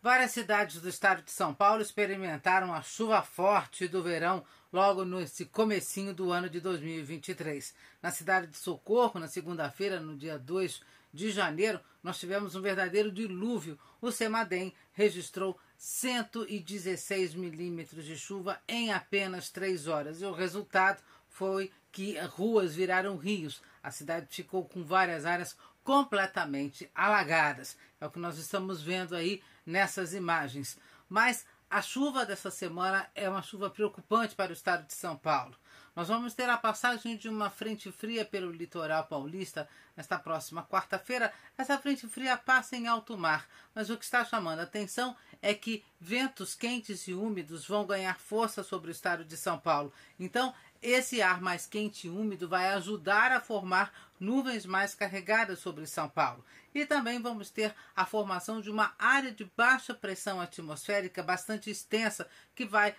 Várias cidades do estado de São Paulo experimentaram a chuva forte do verão logo nesse comecinho do ano de 2023. Na cidade de Socorro, na segunda-feira, no dia 2 de janeiro, nós tivemos um verdadeiro dilúvio. O Semadem registrou 116 milímetros de chuva em apenas três horas. E o resultado foi que ruas viraram rios. A cidade ficou com várias áreas completamente alagadas. É o que nós estamos vendo aí nessas imagens. Mas a chuva dessa semana é uma chuva preocupante para o estado de São Paulo. Nós vamos ter a passagem de uma frente fria pelo litoral paulista nesta próxima quarta-feira. Essa frente fria passa em alto mar, mas o que está chamando a atenção é que ventos quentes e úmidos vão ganhar força sobre o estado de São Paulo. Então, esse ar mais quente e úmido vai ajudar a formar nuvens mais carregadas sobre São Paulo. E também vamos ter a formação de uma área de baixa pressão atmosférica bastante extensa, que vai uh,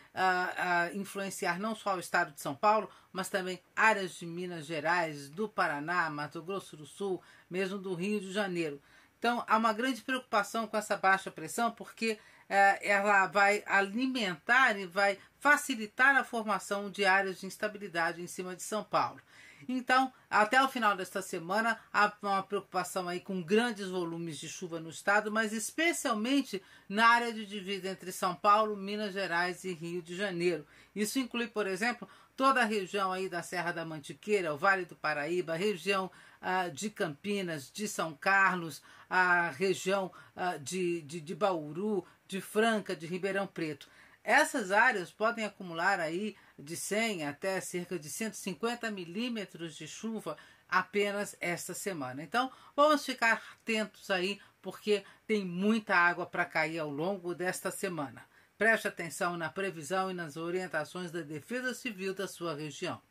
uh, influenciar não só o estado de São Paulo, mas também áreas de Minas Gerais, do Paraná, Mato Grosso do Sul, mesmo do Rio de Janeiro. Então há uma grande preocupação com essa baixa pressão, porque é, ela vai alimentar e vai facilitar a formação de áreas de instabilidade em cima de São Paulo. Então, até o final desta semana, há uma preocupação aí com grandes volumes de chuva no estado, mas especialmente na área de divisa entre São Paulo, Minas Gerais e Rio de Janeiro. Isso inclui, por exemplo, toda a região aí da Serra da Mantiqueira, o Vale do Paraíba, a região ah, de Campinas, de São Carlos, a região ah, de, de, de Bauru, de Franca, de Ribeirão Preto. Essas áreas podem acumular aí de 100 até cerca de 150 milímetros de chuva apenas esta semana. Então, vamos ficar atentos aí, porque tem muita água para cair ao longo desta semana. Preste atenção na previsão e nas orientações da Defesa Civil da sua região.